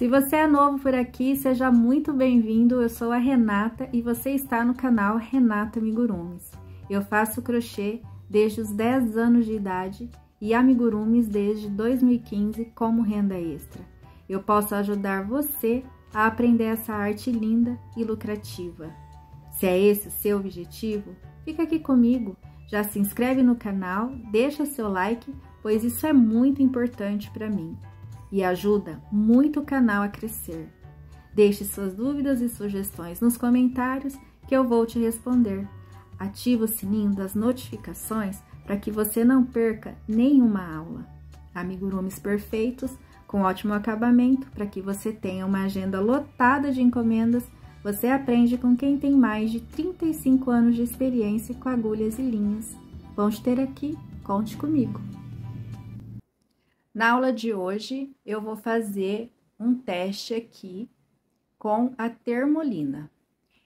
Se você é novo por aqui, seja muito bem-vindo. Eu sou a Renata e você está no canal Renata Amigurumis. Eu faço crochê desde os 10 anos de idade e amigurumis desde 2015 como renda extra. Eu posso ajudar você a aprender essa arte linda e lucrativa. Se é esse o seu objetivo, fica aqui comigo, já se inscreve no canal, deixa seu like, pois isso é muito importante para mim e ajuda muito o canal a crescer. Deixe suas dúvidas e sugestões nos comentários que eu vou te responder. Ative o sininho das notificações para que você não perca nenhuma aula. Amigurumis perfeitos, com ótimo acabamento, para que você tenha uma agenda lotada de encomendas, você aprende com quem tem mais de 35 anos de experiência com agulhas e linhas. Vamos ter aqui, conte comigo! Na aula de hoje, eu vou fazer um teste aqui com a termolina.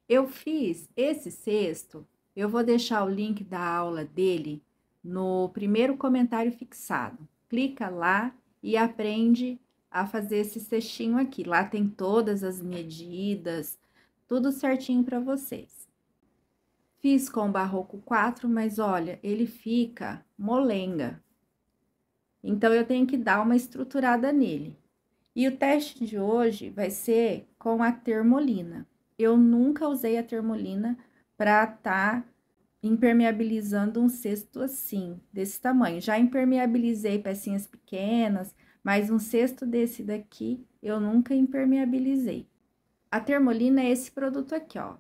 Eu fiz esse cesto. eu vou deixar o link da aula dele no primeiro comentário fixado. Clica lá e aprende a fazer esse cestinho aqui. Lá tem todas as medidas, tudo certinho para vocês. Fiz com o barroco 4, mas olha, ele fica molenga. Então, eu tenho que dar uma estruturada nele. E o teste de hoje vai ser com a termolina. Eu nunca usei a termolina para estar tá impermeabilizando um cesto assim, desse tamanho. Já impermeabilizei pecinhas pequenas, mas um cesto desse daqui eu nunca impermeabilizei. A termolina é esse produto aqui, ó.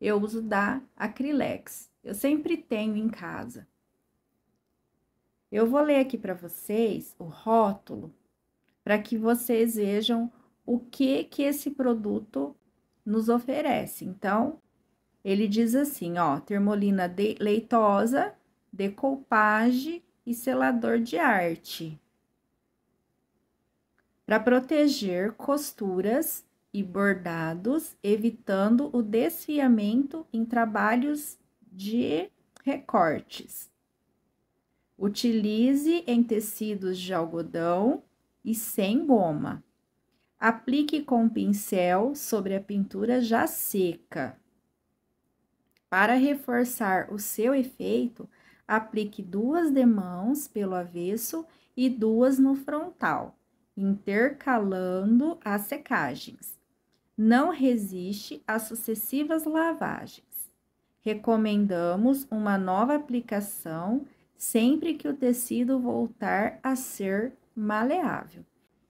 Eu uso da Acrilex. Eu sempre tenho em casa. Eu vou ler aqui para vocês o rótulo para que vocês vejam o que que esse produto nos oferece. Então, ele diz assim, ó, termolina de leitosa, decoupage e selador de arte. Para proteger costuras e bordados, evitando o desfiamento em trabalhos de recortes. Utilize em tecidos de algodão e sem goma. Aplique com pincel sobre a pintura já seca. Para reforçar o seu efeito, aplique duas demãos pelo avesso e duas no frontal, intercalando as secagens. Não resiste a sucessivas lavagens. Recomendamos uma nova aplicação sempre que o tecido voltar a ser maleável.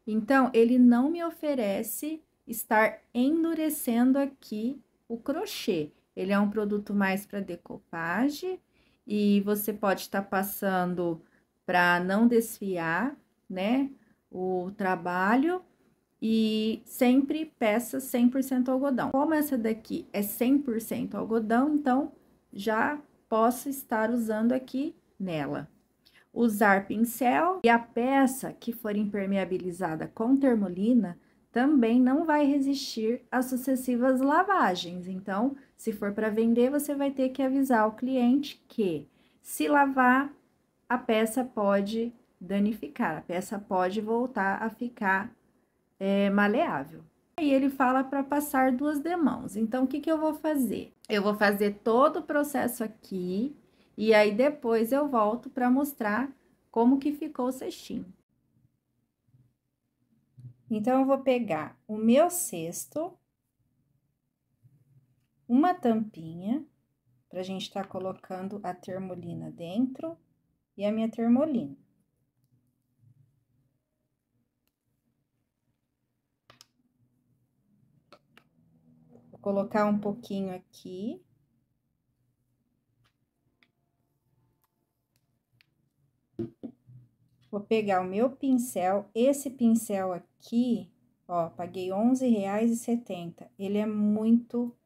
Então, ele não me oferece estar endurecendo aqui o crochê. Ele é um produto mais para decopagem e você pode estar tá passando para não desfiar, né, o trabalho e sempre peça 100% algodão. Como essa daqui é 100% algodão, então já posso estar usando aqui nela. Usar pincel e a peça que for impermeabilizada com termolina também não vai resistir às sucessivas lavagens. Então, se for para vender, você vai ter que avisar o cliente que se lavar, a peça pode danificar, a peça pode voltar a ficar é, maleável. Aí ele fala para passar duas demãos. Então, o que, que eu vou fazer? Eu vou fazer todo o processo aqui e aí depois eu volto para mostrar como que ficou o cestinho. Então, eu vou pegar o meu cesto, uma tampinha, para a gente estar tá colocando a termolina dentro, e a minha termolina. Vou colocar um pouquinho aqui Vou pegar o meu pincel, esse pincel aqui, ó, paguei R$11,70. Ele é muito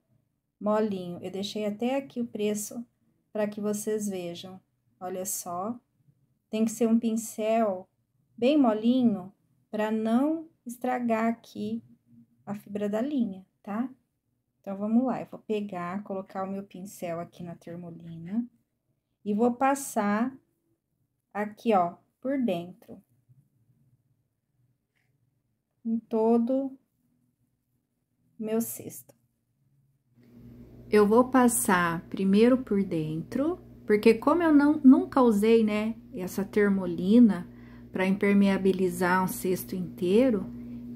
molinho. Eu deixei até aqui o preço para que vocês vejam. Olha só, tem que ser um pincel bem molinho para não estragar aqui a fibra da linha, tá? Então, vamos lá, eu vou pegar, colocar o meu pincel aqui na termolina e vou passar aqui, ó, por dentro. Em todo meu cesto. Eu vou passar primeiro por dentro, porque como eu não, nunca usei, né, essa termolina para impermeabilizar um cesto inteiro,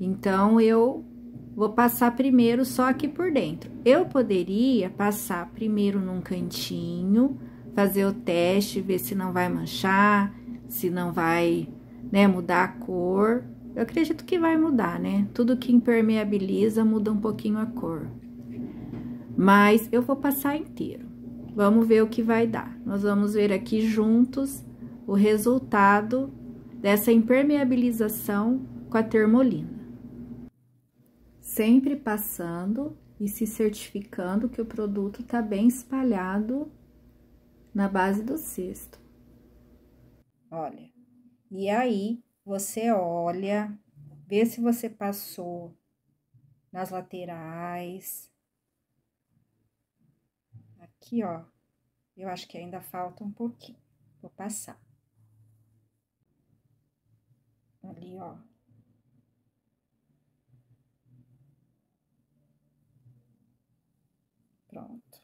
então eu vou passar primeiro só aqui por dentro. Eu poderia passar primeiro num cantinho, fazer o teste, ver se não vai manchar, se não vai né, mudar a cor. Eu acredito que vai mudar, né? Tudo que impermeabiliza muda um pouquinho a cor. Mas eu vou passar inteiro. Vamos ver o que vai dar. Nós vamos ver aqui juntos o resultado dessa impermeabilização com a termolina. Sempre passando e se certificando que o produto está bem espalhado na base do cesto. Olha. E aí, você olha, vê se você passou nas laterais. Aqui, ó. Eu acho que ainda falta um pouquinho. Vou passar. Ali, ó. Pronto.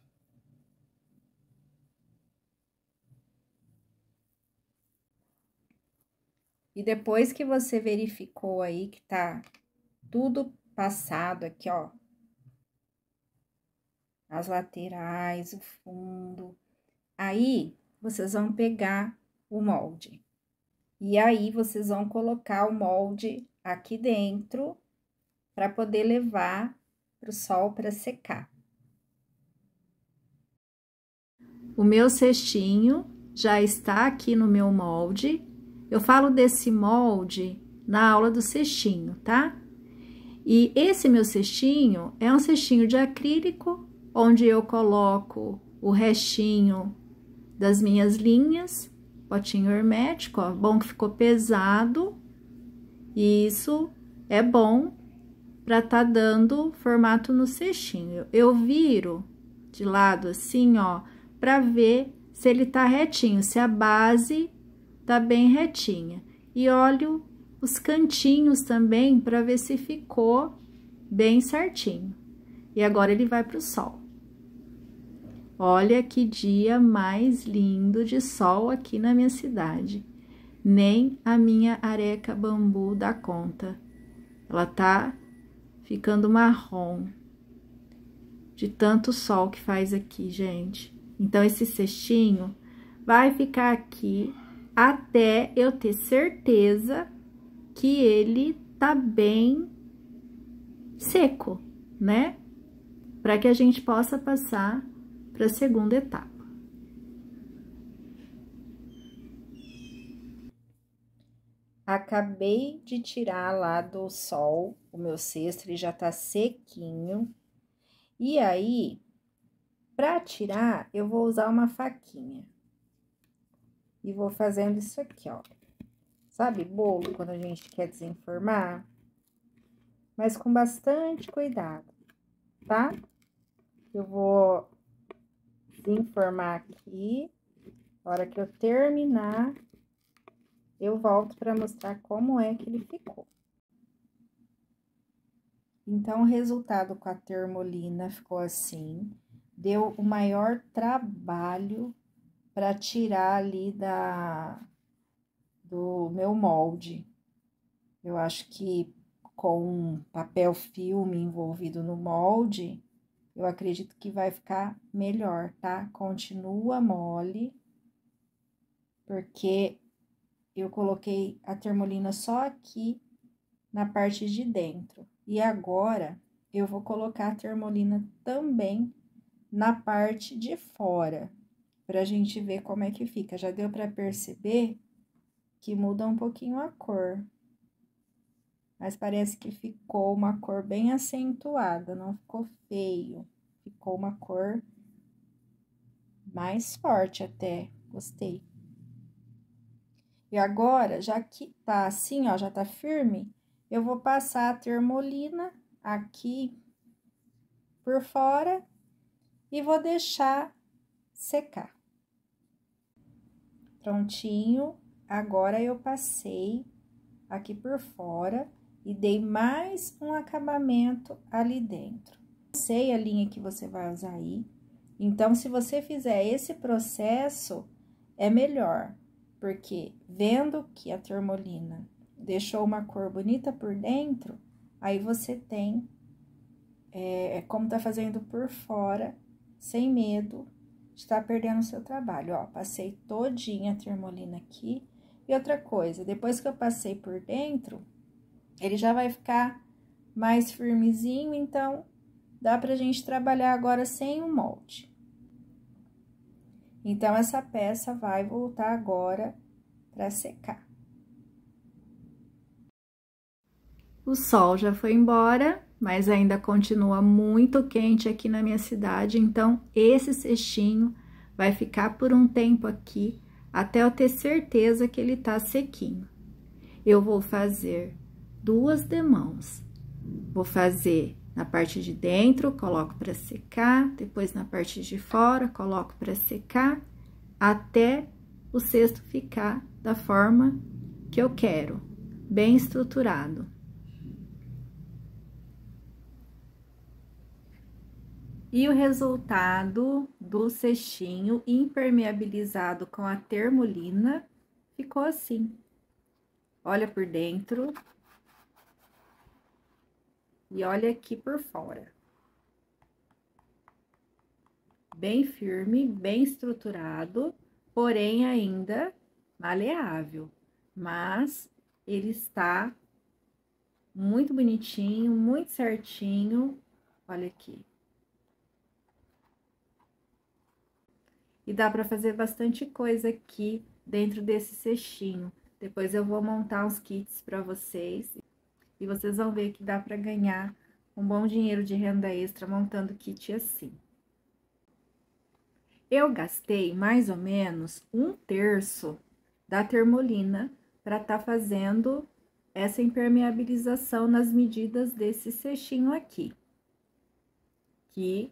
E depois que você verificou aí que tá tudo passado aqui, ó. As laterais, o fundo. Aí, vocês vão pegar o molde. E aí, vocês vão colocar o molde aqui dentro para poder levar para o sol para secar. O meu cestinho já está aqui no meu molde eu falo desse molde na aula do cestinho, tá? E esse meu cestinho é um cestinho de acrílico, onde eu coloco o restinho das minhas linhas, potinho hermético, ó, bom que ficou pesado, e isso é bom para tá dando formato no cestinho. Eu viro de lado assim, ó, para ver se ele tá retinho, se a base tá bem retinha. E olho os cantinhos também para ver se ficou bem certinho. E agora ele vai pro sol. Olha que dia mais lindo de sol aqui na minha cidade. Nem a minha areca bambu dá conta. Ela tá ficando marrom de tanto sol que faz aqui, gente. Então, esse cestinho vai ficar aqui até eu ter certeza que ele tá bem seco, né? Para que a gente possa passar para a segunda etapa. Acabei de tirar lá do sol o meu cesto, ele já tá sequinho. E aí, para tirar, eu vou usar uma faquinha e vou fazendo isso aqui, ó. Sabe bolo, quando a gente quer desenformar? Mas com bastante cuidado, tá? Eu vou desenformar aqui. A hora que eu terminar, eu volto para mostrar como é que ele ficou. Então, o resultado com a termolina ficou assim. Deu o maior trabalho para tirar ali da do meu molde. Eu acho que com papel filme envolvido no molde, eu acredito que vai ficar melhor, tá? Continua mole, porque eu coloquei a termolina só aqui na parte de dentro. E agora, eu vou colocar a termolina também na parte de fora para a gente ver como é que fica. Já deu para perceber que muda um pouquinho a cor, mas parece que ficou uma cor bem acentuada, não ficou feio, ficou uma cor mais forte até, gostei. E agora, já que tá assim, ó, já tá firme, eu vou passar a termolina aqui por fora e vou deixar secar. Prontinho, agora eu passei aqui por fora e dei mais um acabamento ali dentro. Sei a linha que você vai usar aí. Então, se você fizer esse processo, é melhor, porque vendo que a termolina deixou uma cor bonita por dentro, aí você tem, é, é como tá fazendo por fora, sem medo, está perdendo o seu trabalho. Ó, passei todinha a termolina aqui. E outra coisa, depois que eu passei por dentro, ele já vai ficar mais firmezinho, então dá pra gente trabalhar agora sem o um molde. Então, essa peça vai voltar agora para secar. O sol já foi embora mas ainda continua muito quente aqui na minha cidade, então esse cestinho vai ficar por um tempo aqui, até eu ter certeza que ele tá sequinho. Eu vou fazer duas demãos. Vou fazer na parte de dentro, coloco para secar, depois na parte de fora, coloco para secar, até o cesto ficar da forma que eu quero, bem estruturado. E o resultado do cestinho impermeabilizado com a termolina ficou assim. Olha por dentro e olha aqui por fora. Bem firme, bem estruturado, porém ainda maleável, mas ele está muito bonitinho, muito certinho. Olha aqui. E dá para fazer bastante coisa aqui dentro desse cestinho. Depois eu vou montar uns kits para vocês e vocês vão ver que dá para ganhar um bom dinheiro de renda extra montando kit assim. Eu gastei mais ou menos um terço da termolina para estar tá fazendo essa impermeabilização nas medidas desse cestinho aqui. Que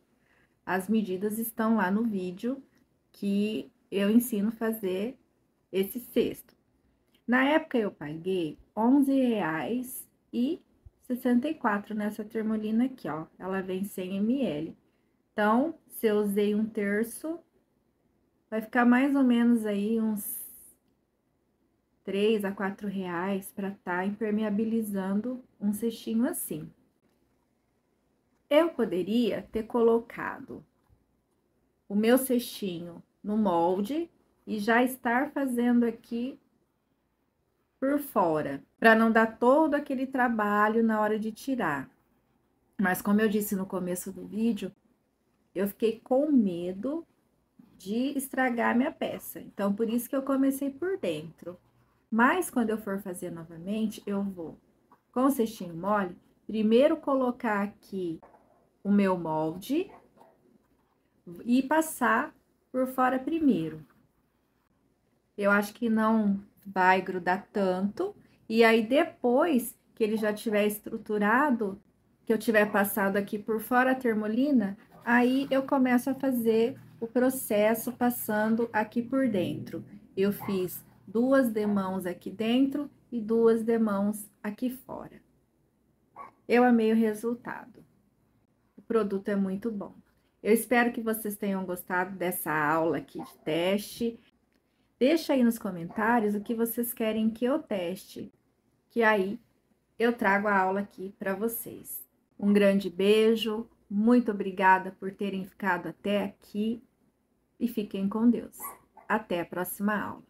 as medidas estão lá no vídeo que eu ensino a fazer esse cesto. Na época eu paguei R$ 11,64 nessa termolina aqui, ó. Ela vem 100 ml. Então, se eu usei um terço, vai ficar mais ou menos aí uns 3 a 4 reais para estar tá impermeabilizando um cestinho assim. Eu poderia ter colocado o meu cestinho no molde e já estar fazendo aqui por fora, para não dar todo aquele trabalho na hora de tirar. Mas como eu disse no começo do vídeo, eu fiquei com medo de estragar minha peça. Então, por isso que eu comecei por dentro. Mas quando eu for fazer novamente, eu vou com o cestinho mole, primeiro colocar aqui o meu molde e passar por fora primeiro. Eu acho que não vai grudar tanto. E aí, depois que ele já tiver estruturado, que eu tiver passado aqui por fora a termolina, aí eu começo a fazer o processo passando aqui por dentro. Eu fiz duas demãos aqui dentro e duas demãos aqui fora. Eu amei o resultado. O produto é muito bom. Eu espero que vocês tenham gostado dessa aula aqui de teste. Deixa aí nos comentários o que vocês querem que eu teste, que aí eu trago a aula aqui para vocês. Um grande beijo, muito obrigada por terem ficado até aqui e fiquem com Deus. Até a próxima aula.